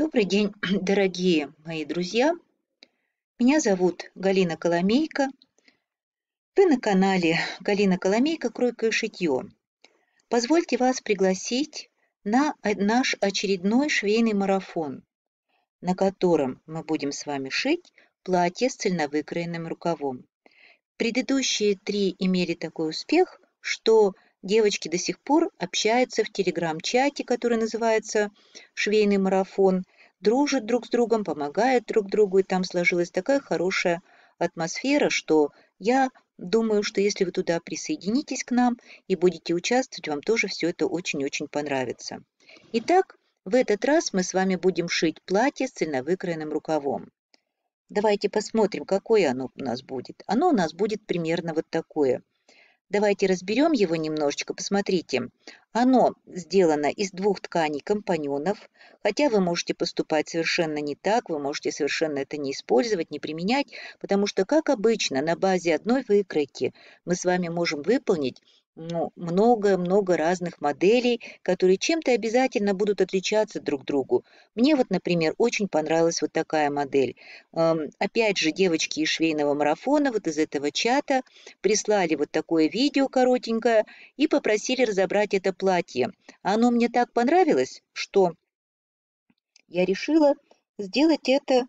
Добрый день, дорогие мои друзья! Меня зовут Галина Коломейко. Вы на канале Галина Коломейко «Кройка и шитье». Позвольте вас пригласить на наш очередной швейный марафон, на котором мы будем с вами шить платье с цельновыкроенным рукавом. Предыдущие три имели такой успех, что Девочки до сих пор общаются в телеграм-чате, который называется «Швейный марафон», дружат друг с другом, помогают друг другу, и там сложилась такая хорошая атмосфера, что я думаю, что если вы туда присоединитесь к нам и будете участвовать, вам тоже все это очень-очень понравится. Итак, в этот раз мы с вами будем шить платье с цельновыкроенным рукавом. Давайте посмотрим, какое оно у нас будет. Оно у нас будет примерно вот такое. Давайте разберем его немножечко, посмотрите. Оно сделано из двух тканей компаньонов, хотя вы можете поступать совершенно не так, вы можете совершенно это не использовать, не применять, потому что, как обычно, на базе одной выкройки мы с вами можем выполнить ну, много-много разных моделей, которые чем-то обязательно будут отличаться друг другу. Мне вот, например, очень понравилась вот такая модель. Эм, опять же, девочки из швейного марафона вот из этого чата прислали вот такое видео коротенькое и попросили разобрать это платье. А оно мне так понравилось, что я решила сделать это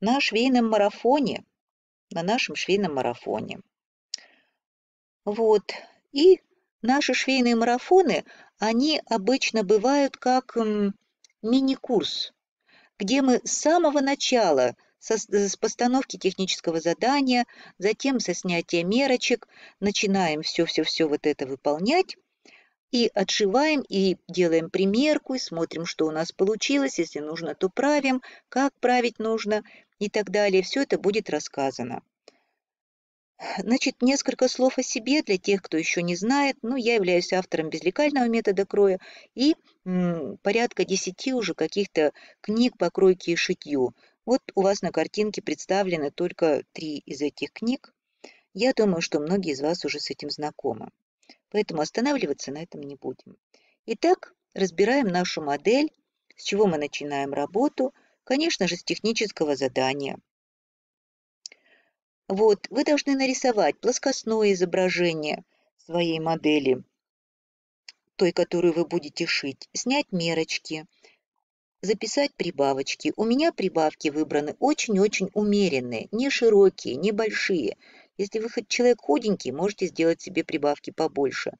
на швейном марафоне, на нашем швейном марафоне. Вот, и наши швейные марафоны, они обычно бывают как мини-курс, где мы с самого начала с постановки технического задания, затем со снятия мерочек, начинаем все-все-все вот это выполнять и отшиваем, и делаем примерку, и смотрим, что у нас получилось, если нужно, то правим, как править нужно и так далее. Все это будет рассказано. Значит, несколько слов о себе для тех, кто еще не знает. Ну, я являюсь автором безлекального метода кроя и м, порядка десяти уже каких-то книг по кройке и шитью. Вот у вас на картинке представлены только три из этих книг. Я думаю, что многие из вас уже с этим знакомы. Поэтому останавливаться на этом не будем. Итак, разбираем нашу модель, с чего мы начинаем работу, конечно же, с технического задания – вот, вы должны нарисовать плоскостное изображение своей модели, той, которую вы будете шить, снять мерочки, записать прибавочки. У меня прибавки выбраны очень-очень умеренные, не широкие, не большие. Если вы хоть человек худенький, можете сделать себе прибавки побольше.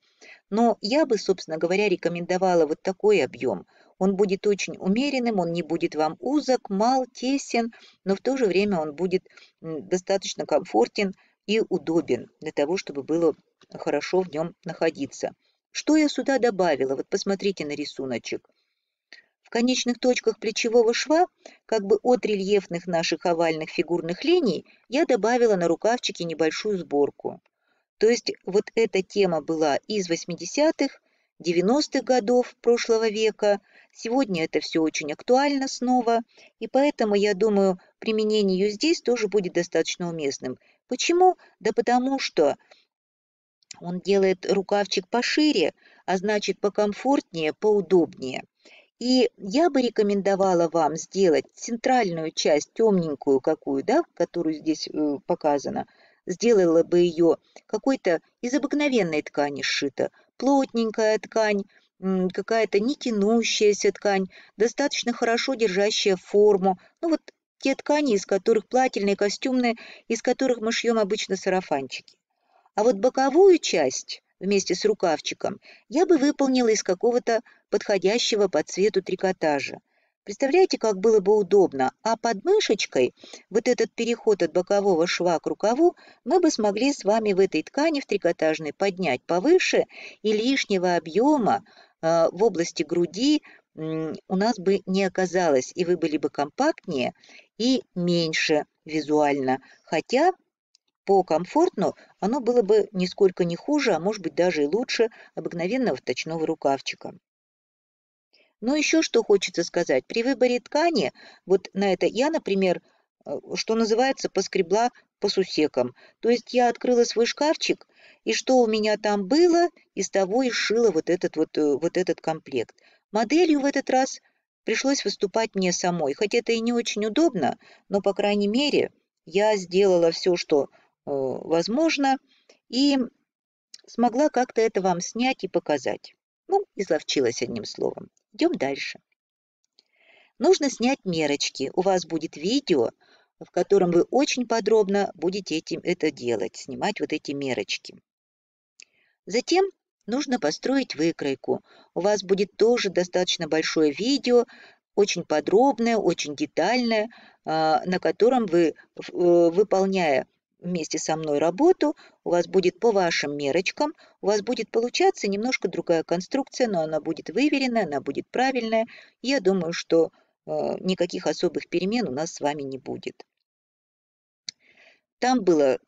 Но я бы, собственно говоря, рекомендовала вот такой объем. Он будет очень умеренным, он не будет вам узок, мал, тесен, но в то же время он будет достаточно комфортен и удобен для того, чтобы было хорошо в нем находиться. Что я сюда добавила? Вот посмотрите на рисуночек. В конечных точках плечевого шва, как бы от рельефных наших овальных фигурных линий, я добавила на рукавчике небольшую сборку. То есть вот эта тема была из 80-х, 90-х годов прошлого века, Сегодня это все очень актуально снова, и поэтому, я думаю, применение ее здесь тоже будет достаточно уместным. Почему? Да потому что он делает рукавчик пошире, а значит покомфортнее, поудобнее. И я бы рекомендовала вам сделать центральную часть, темненькую какую, да, которую здесь э, показано, сделала бы ее какой-то из обыкновенной ткани сшита, плотненькая ткань, какая-то не тянущаяся ткань, достаточно хорошо держащая форму. Ну вот те ткани, из которых плательные, костюмные, из которых мы шьем обычно сарафанчики. А вот боковую часть вместе с рукавчиком я бы выполнила из какого-то подходящего по цвету трикотажа. Представляете, как было бы удобно, а под мышечкой вот этот переход от бокового шва к рукаву мы бы смогли с вами в этой ткани в трикотажной поднять повыше и лишнего объема а, в области груди у нас бы не оказалось, и вы были бы компактнее и меньше визуально. Хотя по комфортно оно было бы нисколько не хуже, а может быть даже и лучше обыкновенного точного рукавчика. Но еще что хочется сказать. При выборе ткани, вот на это я, например, э, что называется, поскребла по сусекам. То есть я открыла свой шкафчик и что у меня там было, из того и шила вот этот вот, э, вот этот комплект. Моделью в этот раз пришлось выступать мне самой. Хотя это и не очень удобно, но, по крайней мере, я сделала все, что э, возможно, и смогла как-то это вам снять и показать. Ну, изловчилась одним словом. Идем дальше. Нужно снять мерочки. У вас будет видео, в котором вы очень подробно будете этим, это делать, снимать вот эти мерочки. Затем нужно построить выкройку. У вас будет тоже достаточно большое видео, очень подробное, очень детальное, а, на котором вы, э, выполняя вместе со мной работу, у вас будет по вашим мерочкам, у вас будет получаться немножко другая конструкция, но она будет выверенная, она будет правильная. Я думаю, что э, никаких особых перемен у нас с вами не будет. Там была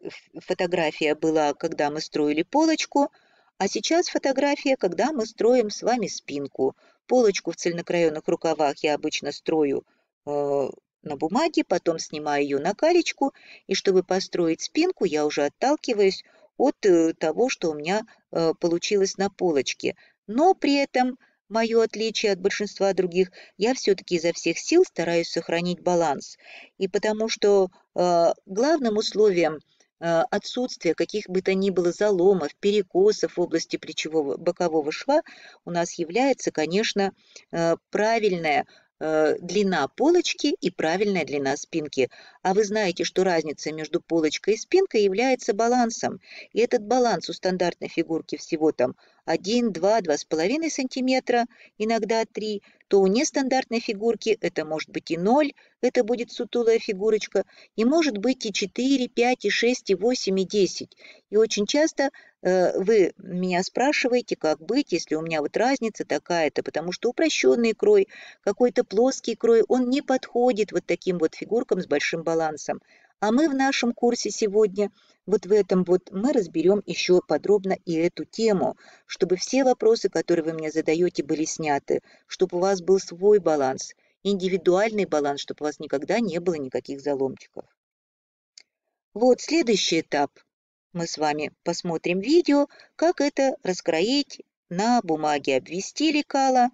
фотография была, когда мы строили полочку – а сейчас фотография, когда мы строим с вами спинку. Полочку в цельнокраенных рукавах я обычно строю э, на бумаге, потом снимаю ее на калечку, и чтобы построить спинку, я уже отталкиваюсь от э, того, что у меня э, получилось на полочке. Но при этом мое отличие от большинства других, я все-таки изо всех сил стараюсь сохранить баланс. И потому что э, главным условием а, отсутствие каких бы то ни было заломов, перекосов в области плечевого бокового шва у нас является, конечно, а, правильное Э, длина полочки и правильная длина спинки. А вы знаете, что разница между полочкой и спинкой является балансом. И этот баланс у стандартной фигурки всего там 1, 2, 2,5 сантиметра, иногда 3, то у нестандартной фигурки это может быть и 0, это будет сутулая фигурочка, и может быть и 4, 5, и 6, и 8, и 10. И очень часто Э, вы меня спрашиваете, как быть, если у меня вот разница такая-то, потому что упрощенный крой, какой-то плоский крой, он не подходит вот таким вот фигуркам с большим балансом. А мы в нашем курсе сегодня, вот в этом вот, мы разберем еще подробно и эту тему, чтобы все вопросы, которые вы мне задаете, были сняты, чтобы у вас был свой баланс, индивидуальный баланс, чтобы у вас никогда не было никаких заломчиков. Вот следующий этап – мы с вами посмотрим видео, как это раскроить, на бумаге обвести лекала,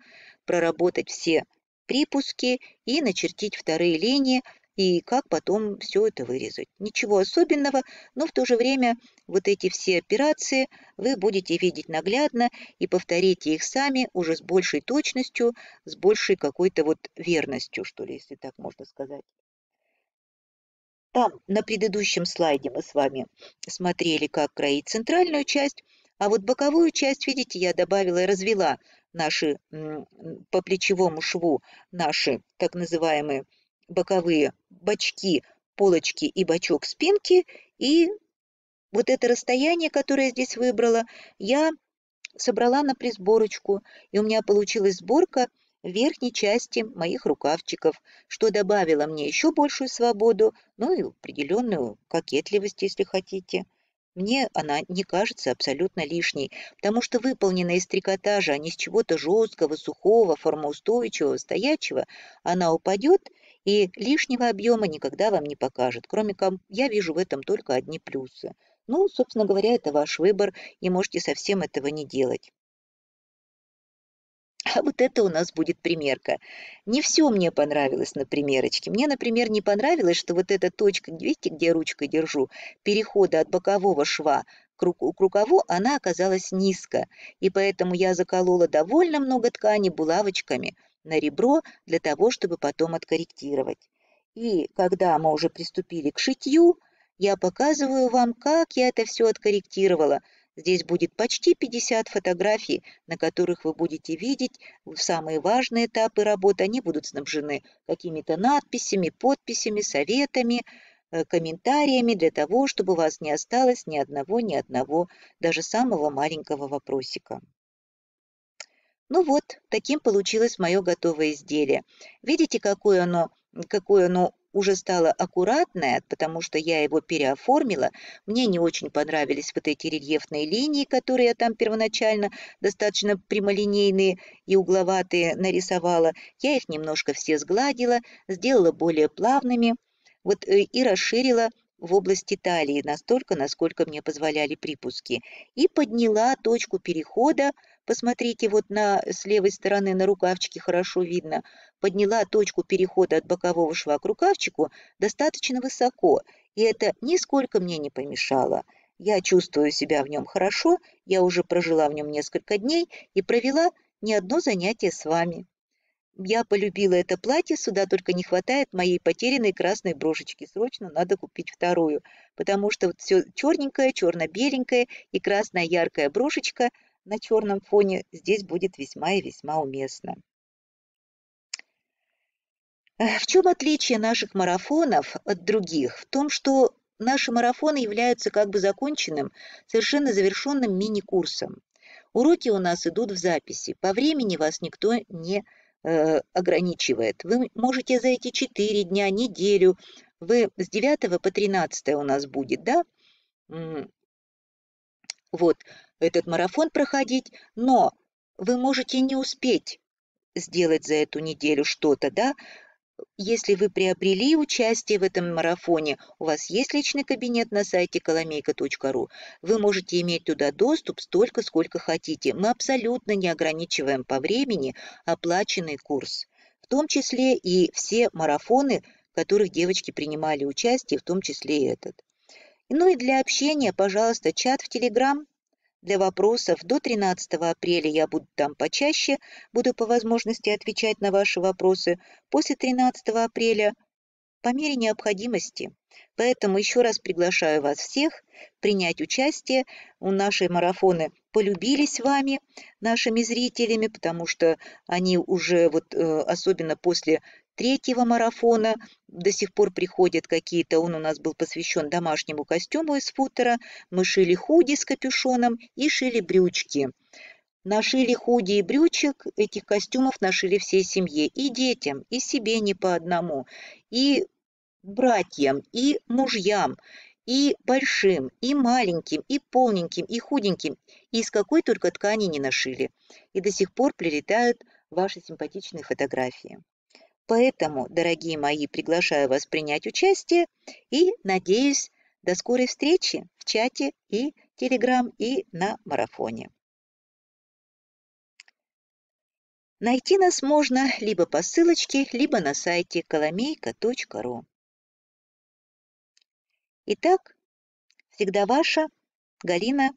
проработать все припуски и начертить вторые линии, и как потом все это вырезать. Ничего особенного, но в то же время вот эти все операции вы будете видеть наглядно и повторите их сами уже с большей точностью, с большей какой-то вот верностью, что ли, если так можно сказать. Там на предыдущем слайде мы с вами смотрели, как кроить центральную часть, а вот боковую часть, видите, я добавила и развела наши по плечевому шву наши так называемые боковые бачки, полочки и бачок спинки. И вот это расстояние, которое я здесь выбрала, я собрала на присборочку. И у меня получилась сборка – в верхней части моих рукавчиков, что добавило мне еще большую свободу, ну и определенную кокетливость, если хотите. Мне она не кажется абсолютно лишней, потому что выполнена из трикотажа, а не из чего-то жесткого, сухого, формоустойчивого, стоячего, она упадет и лишнего объема никогда вам не покажет. Кроме как я вижу в этом только одни плюсы. Ну, собственно говоря, это ваш выбор, и можете совсем этого не делать. А вот это у нас будет примерка. Не все мне понравилось на примерочке. Мне, например, не понравилось, что вот эта точка, видите, где ручкой держу, перехода от бокового шва к, руку, к рукаву, она оказалась низко. И поэтому я заколола довольно много ткани булавочками на ребро для того, чтобы потом откорректировать. И когда мы уже приступили к шитью, я показываю вам, как я это все откорректировала – Здесь будет почти 50 фотографий, на которых вы будете видеть самые важные этапы работы. Они будут снабжены какими-то надписями, подписями, советами, э, комментариями для того, чтобы у вас не осталось ни одного, ни одного, даже самого маленького вопросика. Ну вот, таким получилось мое готовое изделие. Видите, какое оно, какое оно уже стала аккуратная, потому что я его переоформила. Мне не очень понравились вот эти рельефные линии, которые я там первоначально достаточно прямолинейные и угловатые нарисовала. Я их немножко все сгладила, сделала более плавными вот, э, и расширила в области талии настолько, насколько мне позволяли припуски, и подняла точку перехода Посмотрите, вот на, с левой стороны на рукавчике хорошо видно. Подняла точку перехода от бокового шва к рукавчику достаточно высоко, и это нисколько мне не помешало. Я чувствую себя в нем хорошо, я уже прожила в нем несколько дней и провела не одно занятие с вами. Я полюбила это платье, сюда только не хватает моей потерянной красной брошечки. Срочно надо купить вторую, потому что вот все черненькое, черно-беленькое и красная яркая брошечка – на черном фоне здесь будет весьма и весьма уместно. В чем отличие наших марафонов от других? В том, что наши марафоны являются как бы законченным, совершенно завершенным мини-курсом. Уроки у нас идут в записи. По времени вас никто не э, ограничивает. Вы можете за эти 4 дня, неделю, вы с 9 по 13 у нас будет, да? Вот этот марафон проходить, но вы можете не успеть сделать за эту неделю что-то, да? Если вы приобрели участие в этом марафоне, у вас есть личный кабинет на сайте коломейка.ру, вы можете иметь туда доступ столько, сколько хотите. Мы абсолютно не ограничиваем по времени оплаченный курс, в том числе и все марафоны, в которых девочки принимали участие, в том числе и этот. Ну и для общения, пожалуйста, чат в Телеграм – для вопросов до 13 апреля я буду там почаще, буду по возможности отвечать на ваши вопросы после 13 апреля по мере необходимости. Поэтому еще раз приглашаю вас всех принять участие. У нашей марафоны полюбились вами, нашими зрителями, потому что они уже вот э, особенно после третьего марафона. До сих пор приходят какие-то, он у нас был посвящен домашнему костюму из футера. Мы шили худи с капюшоном и шили брючки. Нашили худи и брючек, этих костюмов нашили всей семье, и детям, и себе не по одному, и братьям, и мужьям, и большим, и маленьким, и полненьким, и худеньким, и из какой только ткани не нашили. И до сих пор прилетают ваши симпатичные фотографии. Поэтому, дорогие мои, приглашаю вас принять участие и, надеюсь, до скорой встречи в чате и Телеграм и на марафоне. Найти нас можно либо по ссылочке, либо на сайте коломейка.ру. Итак, всегда ваша Галина